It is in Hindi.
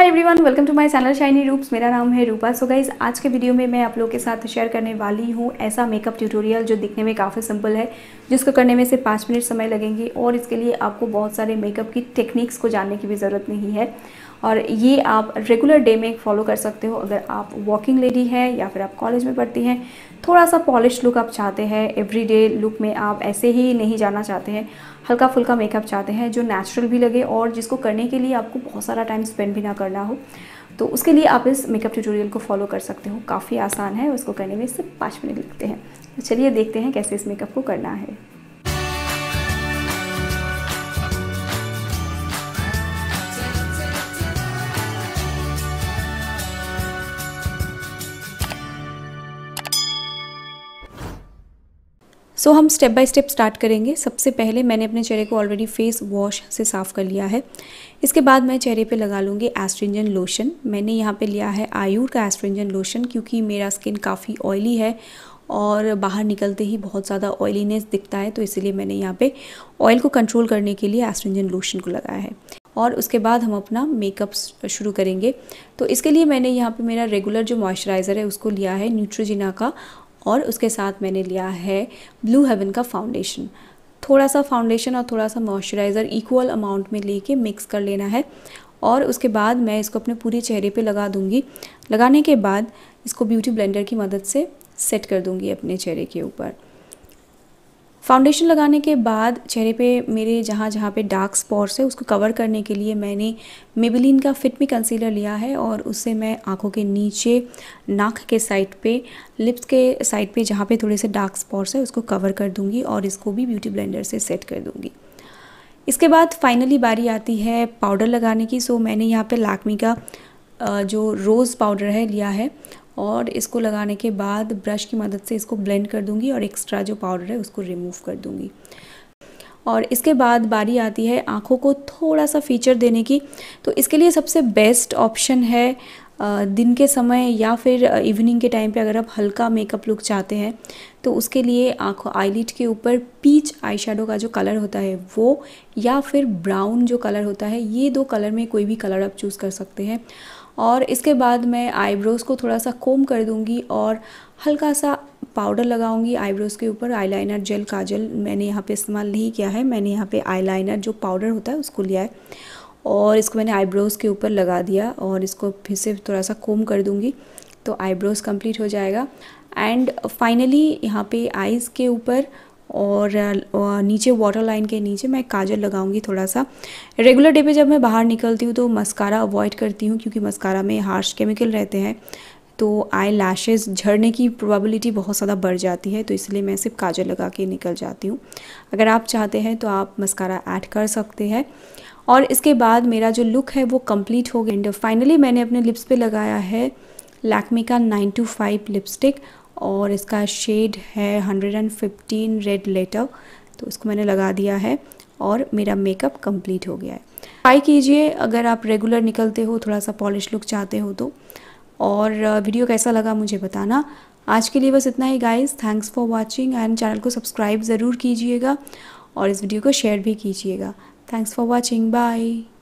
hi everyone welcome to my channel shiny रूप्स मेरा नाम है रूपा सो गाइज आज के वीडियो में मैं आप लोगों के साथ शेयर करने वाली हूँ ऐसा मेकअप ट्यूटोरियल जो दिखने में काफ़ी सिंपल है जिसको करने में से पाँच मिनट समय लगेंगे और इसके लिए आपको बहुत सारे मेकअप की टेक्निक्स को जानने की भी ज़रूरत नहीं है और ये आप रेगुलर डे में फॉलो कर सकते हो अगर आप वॉकिंग लेडी हैं या फिर आप कॉलेज में पढ़ती हैं थोड़ा सा पॉलिश लुक आप चाहते हैं एवरीडे लुक में आप ऐसे ही नहीं जाना चाहते हैं हल्का फुल्का मेकअप चाहते हैं जो नेचुरल भी लगे और जिसको करने के लिए आपको बहुत सारा टाइम स्पेंड भी ना करना हो तो उसके लिए आप इस मेकअप ट्यूटोरियल को फॉलो कर सकते हो काफ़ी आसान है उसको करने में सिर्फ पाँच मिनट लगते हैं तो चलिए देखते हैं कैसे इस मेकअप को करना है सो so, हम स्टेप बाय स्टेप स्टार्ट करेंगे सबसे पहले मैंने अपने चेहरे को ऑलरेडी फेस वॉश से साफ़ कर लिया है इसके बाद मैं चेहरे पे लगा लूँगी एस्ट्रिंजन लोशन मैंने यहाँ पे लिया है आयूर का एस्ट्रिंजन लोशन क्योंकि मेरा स्किन काफ़ी ऑयली है और बाहर निकलते ही बहुत ज़्यादा ऑयलीनेस दिखता है तो इसीलिए मैंने यहाँ पर ऑयल को कंट्रोल करने के लिए एस्ट्रिंजन लोशन को लगाया है और उसके बाद हम अपना मेकअप शुरू करेंगे तो इसके लिए मैंने यहाँ पे मेरा रेगुलर जो मॉइस्चराइज़र है उसको लिया है न्यूट्रोजिना का और उसके साथ मैंने लिया है ब्लू हेवन का फाउंडेशन थोड़ा सा फाउंडेशन और थोड़ा सा मॉइस्चराइज़र इक्वल अमाउंट में लेके मिक्स कर लेना है और उसके बाद मैं इसको अपने पूरे चेहरे पे लगा दूँगी लगाने के बाद इसको ब्यूटी ब्लेंडर की मदद से सेट कर दूँगी अपने चेहरे के ऊपर फाउंडेशन लगाने के बाद चेहरे पे मेरे जहाँ जहाँ पे डार्क स्पॉट्स है उसको कवर करने के लिए मैंने मेबिलिन का फिट मी कंसीलर लिया है और उससे मैं आंखों के नीचे नाक के साइड पे लिप्स के साइड पे जहाँ पे थोड़े से डार्क स्पॉट्स है उसको कवर कर दूँगी और इसको भी ब्यूटी ब्लेंडर से सेट कर दूँगी इसके बाद फाइनली बारी आती है पाउडर लगाने की सो मैंने यहाँ पर लैक्मी का जो रोज़ पाउडर है लिया है और इसको लगाने के बाद ब्रश की मदद से इसको ब्लेंड कर दूंगी और एक्स्ट्रा जो पाउडर है उसको रिमूव कर दूंगी और इसके बाद बारी आती है आँखों को थोड़ा सा फीचर देने की तो इसके लिए सबसे बेस्ट ऑप्शन है दिन के समय या फिर इवनिंग के टाइम पे अगर आप हल्का मेकअप लुक चाहते हैं तो उसके लिए आँखों आईलिट के ऊपर पीच आई का जो कलर होता है वो या फिर ब्राउन जो कलर होता है ये दो कलर में कोई भी कलर आप चूज़ कर सकते हैं और इसके बाद मैं आईब्रोज़ को थोड़ा सा कोम कर दूँगी और हल्का सा पाउडर लगाऊंगी आईब्रोज़ के ऊपर आईलाइनर जेल काजल मैंने यहाँ पे इस्तेमाल नहीं किया है मैंने यहाँ पे आईलाइनर जो पाउडर होता है उसको लिया है और इसको मैंने आईब्रोज़ के ऊपर लगा दिया और इसको फिर से थोड़ा सा कोम कर दूँगी तो आईब्रोज़ कम्प्लीट हो जाएगा एंड फाइनली यहाँ पे आइज़ के ऊपर और नीचे वाटर लाइन के नीचे मैं काजल लगाऊंगी थोड़ा सा रेगुलर डे पे जब मैं बाहर निकलती हूँ तो मस्कारा अवॉइड करती हूँ क्योंकि मस्कारा में हार्श केमिकल रहते हैं तो आई लैशेज़ झड़ने की प्रोबेबिलिटी बहुत ज़्यादा बढ़ जाती है तो इसलिए मैं सिर्फ काजल लगा के निकल जाती हूँ अगर आप चाहते हैं तो आप मस्कारा ऐड कर सकते हैं और इसके बाद मेरा जो लुक है वो कंप्लीट हो गया एंड फाइनली मैंने अपने लिप्स पर लगाया है लैक्मिका का नाइन टू फाइव लिपस्टिक और इसका शेड है hundred and fifteen red letter तो इसको मैंने लगा दिया है और मेरा मेकअप कंप्लीट हो गया है ट्राई कीजिए अगर आप रेगुलर निकलते हो थोड़ा सा पॉलिश लुक चाहते हो तो और वीडियो कैसा लगा मुझे बताना आज के लिए बस इतना ही guys thanks for watching and channel को सब्सक्राइब ज़रूर कीजिएगा और इस वीडियो को शेयर भी कीजिएगा थैंक्स फॉर वॉचिंग बाय